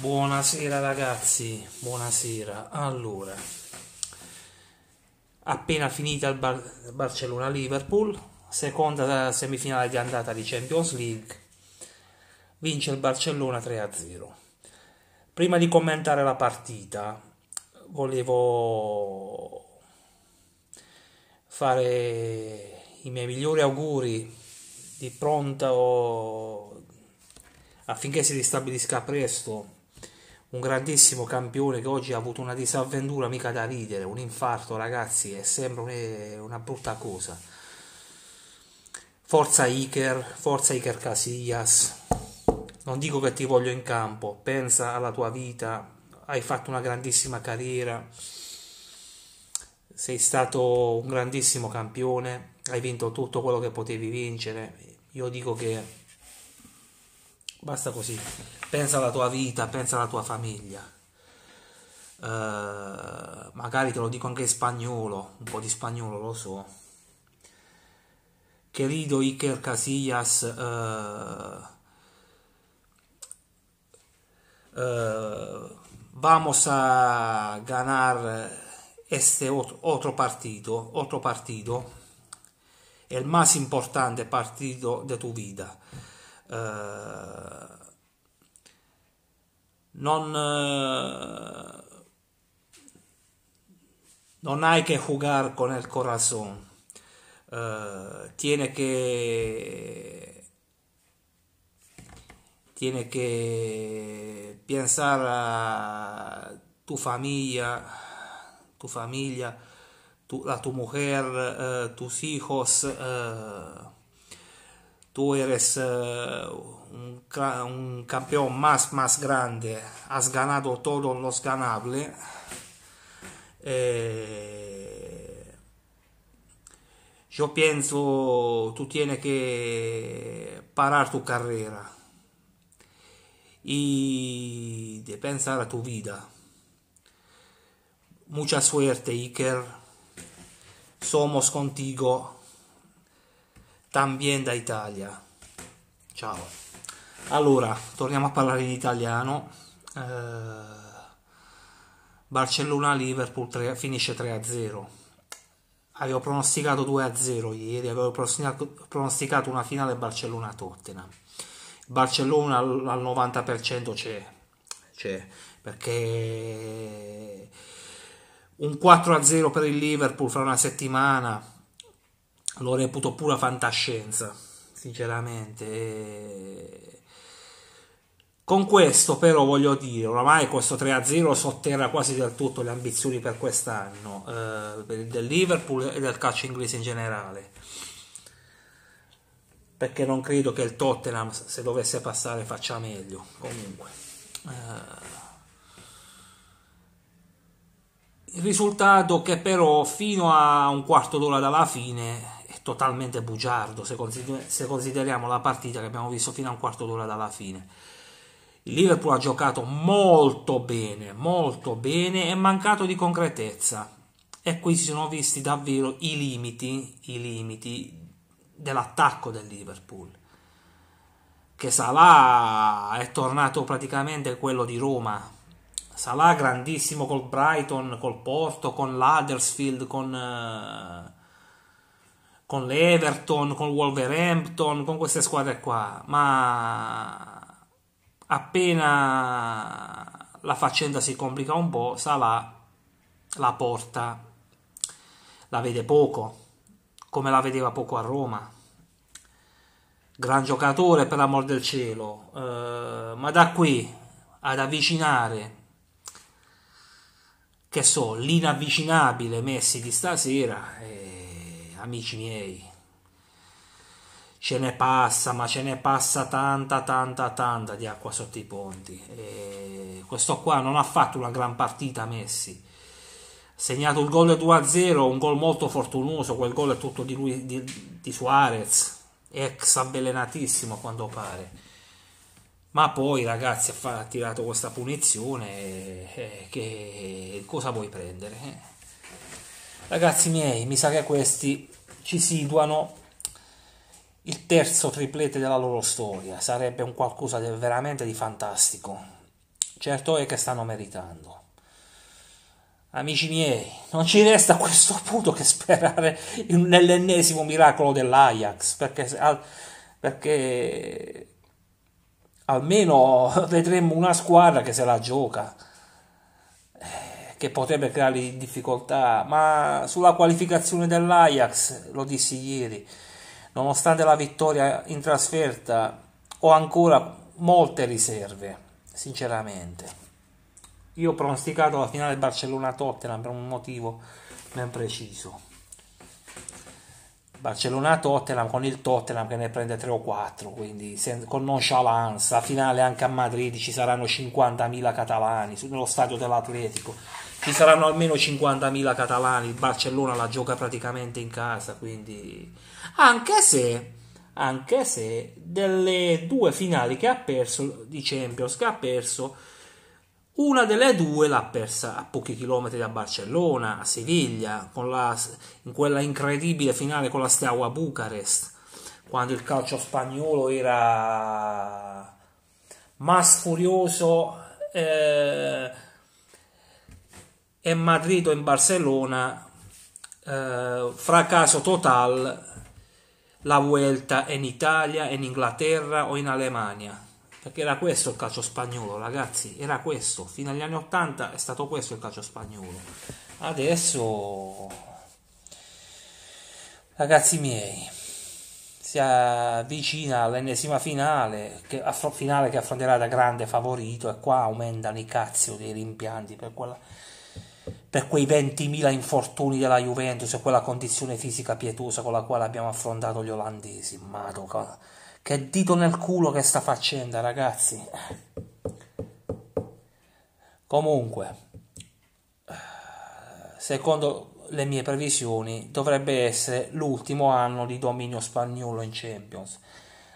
Buonasera ragazzi, buonasera. Allora, appena finita il Bar- Barcellona-Liverpool, seconda semifinale di andata di Champions League, vince il Barcellona 3-0. Prima di commentare la partita, volevo fare i miei migliori auguri di pronto affinché si ristabilisca presto un grandissimo campione che oggi ha avuto una disavventura mica da ridere, un infarto ragazzi, è sempre una, eh, una brutta cosa. Forza Iker, forza Iker Casillas, non dico che ti voglio in campo, pensa alla tua vita, hai fatto una grandissima carriera, sei stato un grandissimo campione, hai vinto tutto quello che potevi vincere, io dico che Basta così. Pensa alla tua vita, pensa alla tua famiglia. Uh, magari te lo dico anche in spagnolo, un po' di spagnolo lo so. Querido Iker Casillas, uh, uh, vamos a ganar este otro, partito, partido, otro partido, el más importante partito de tu vida. no eh, non eh, hay que jugar con el corazón. Eh, tiene que tiene que pensar a tu familia, tu familia, tu, a tu mujer, tus hijos. tu eres eh, un, un, campeón más, más grande, has ganado todo lo ganable. Eh, yo pienso tú tienes que parar tu carrera y de pensar a tu vida. Mucha suerte, Iker. Somos contigo. Tambien da Italia. Ciao. Allora, torniamo a parlare in italiano. Eh, Barcellona-Liverpool finisce 3-0. Avevo pronosticato 2-0 ieri, avevo pronosticato una finale Barcellona-Tottenham. Barcellona al 90% c'è, c'è, perché un 4-0 per il Liverpool fra una settimana lo reputo pura fantascienza, sinceramente. E... Con questo però voglio dire, oramai questo 3-0 sotterra quasi del tutto le ambizioni per quest'anno, eh, del Liverpool e del calcio inglese in generale. Perché non credo che il Tottenham, se dovesse passare, faccia meglio. Comunque. Eh... Il risultato che però fino a un quarto d'ora dalla fine totalmente bugiardo se, consider- se consideriamo la partita che abbiamo visto fino a un quarto d'ora dalla fine. Il Liverpool ha giocato molto bene, molto bene e mancato di concretezza. E qui si sono visti davvero i limiti, i limiti dell'attacco del Liverpool. Che Salah è tornato praticamente quello di Roma. Salah grandissimo col Brighton, col Porto, con l'Huddersfield, con... Uh, con l'Everton, con Wolverhampton, con queste squadre qua, ma appena la faccenda si complica un po', Salah la porta, la vede poco, come la vedeva poco a Roma. Gran giocatore per l'amor del cielo, eh, ma da qui ad avvicinare, che so, l'inavvicinabile Messi di stasera... Eh, amici miei, ce ne passa, ma ce ne passa tanta, tanta, tanta di acqua sotto i ponti. E questo qua non ha fatto una gran partita Messi. Ha segnato il gol 2-0, un gol molto fortunoso, quel gol è tutto di, lui, di, di Suarez, ex avvelenatissimo a quanto pare. Ma poi ragazzi ha tirato questa punizione, eh, che cosa vuoi prendere? Eh? Ragazzi miei, mi sa che questi ci situano il terzo triplete della loro storia. Sarebbe un qualcosa di veramente di fantastico. Certo è che stanno meritando. Amici miei, non ci resta a questo punto che sperare nell'ennesimo miracolo dell'Ajax, perché, perché almeno vedremo una squadra che se la gioca. eh, che potrebbe creare difficoltà, ma sulla qualificazione dell'Ajax, lo dissi ieri, nonostante la vittoria in trasferta, ho ancora molte riserve, sinceramente. Io ho pronosticato la finale Barcellona-Tottenham per un motivo ben preciso. Barcellona-Tottenham con il Tottenham che ne prende 3 o 4, quindi con nonchalance, a finale anche a Madrid ci saranno 50.000 catalani nello stadio dell'Atletico ci saranno almeno 50.000 catalani. Il Barcellona la gioca praticamente in casa, quindi anche se, anche se delle due finali che ha perso di Champions, che ha perso una delle due l'ha persa a pochi chilometri da Barcellona, a Siviglia, con la, in quella incredibile finale con la Steaua Bucarest, quando il calcio spagnolo era mas furioso. Eh, e Madrid in Barcellona, eh, fracasso total la Vuelta in Italia, in Inghilterra o in Alemania. Perché era questo il calcio spagnolo, ragazzi, era questo. Fino agli anni 80 è stato questo il calcio spagnolo. Adesso, ragazzi miei, si avvicina all'ennesima finale che, finale che affronterà da grande favorito e qua aumentano i cazzo dei rimpianti per quella per quei 20.000 infortuni della Juventus e quella condizione fisica pietosa con la quale abbiamo affrontato gli olandesi. Madoca, che dito nel culo che sta facendo, ragazzi. Comunque, secondo le mie previsioni, dovrebbe essere l'ultimo anno di dominio spagnolo in Champions,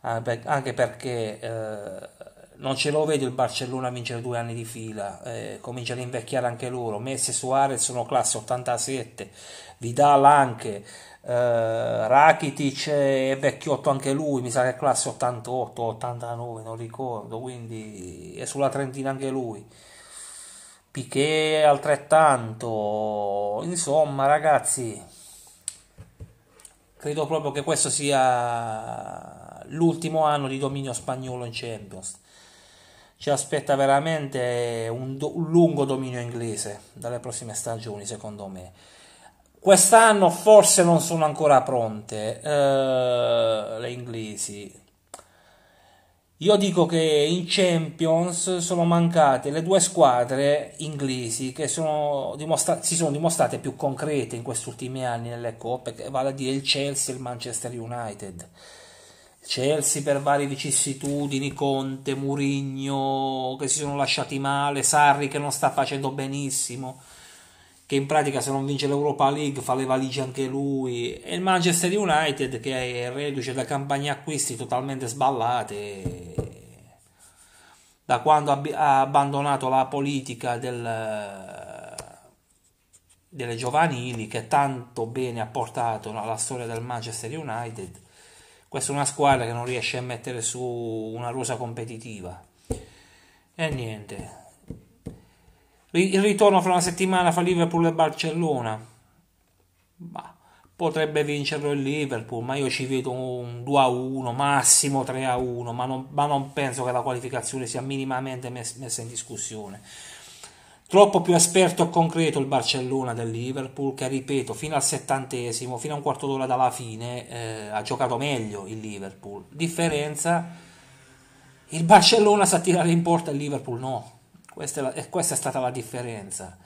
anche perché eh, non ce lo vedo il Barcellona vincere due anni di fila, eh, cominciano ad invecchiare anche loro. Messi e Suarez sono classe 87, Vidal anche, eh, Rakitic è vecchiotto anche lui, mi sa che è classe 88, 89, non ricordo, quindi è sulla trentina anche lui. Piquet altrettanto, insomma ragazzi, credo proprio che questo sia l'ultimo anno di dominio spagnolo in Champions ci aspetta veramente un, do, un lungo dominio inglese dalle prossime stagioni, secondo me. Quest'anno forse non sono ancora pronte eh, le inglesi. Io dico che in Champions sono mancate le due squadre inglesi che sono dimostra- si sono dimostrate più concrete in questi ultimi anni nelle coppe, vale a dire il Chelsea e il Manchester United. Chelsea per varie vicissitudini, Conte, Murigno che si sono lasciati male, Sarri che non sta facendo benissimo, che in pratica se non vince l'Europa League fa le valigie anche lui, e il Manchester United che è reduce da campagne acquisti totalmente sballate da quando ha abbandonato la politica del, delle giovanili che tanto bene ha portato alla storia del Manchester United questa è una squadra che non riesce a mettere su una rosa competitiva. E niente. Il ritorno fra una settimana fa Liverpool e Barcellona. Bah, potrebbe vincerlo il Liverpool, ma io ci vedo un 2 a 1, massimo 3 a 1, ma non, ma non penso che la qualificazione sia minimamente messa in discussione. Troppo più esperto e concreto il Barcellona del Liverpool che, ripeto, fino al settantesimo, fino a un quarto d'ora dalla fine, eh, ha giocato meglio il Liverpool. Differenza, il Barcellona sa tirare in porta il Liverpool no. Questa è, la, questa è stata la differenza.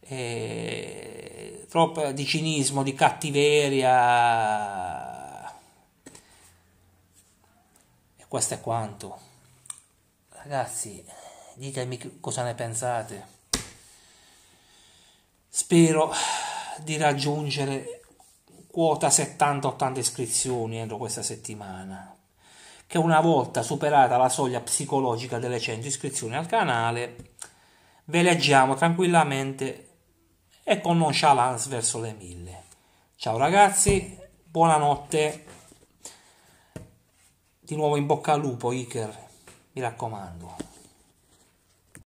E, troppo di cinismo, di cattiveria. E questo è quanto. Ragazzi, ditemi cosa ne pensate. Spero di raggiungere quota 70-80 iscrizioni entro questa settimana, che una volta superata la soglia psicologica delle 100 iscrizioni al canale, ve leggiamo tranquillamente e con nonchalance verso le 1000. Ciao ragazzi, buonanotte. Di nuovo in bocca al lupo, Iker, mi raccomando.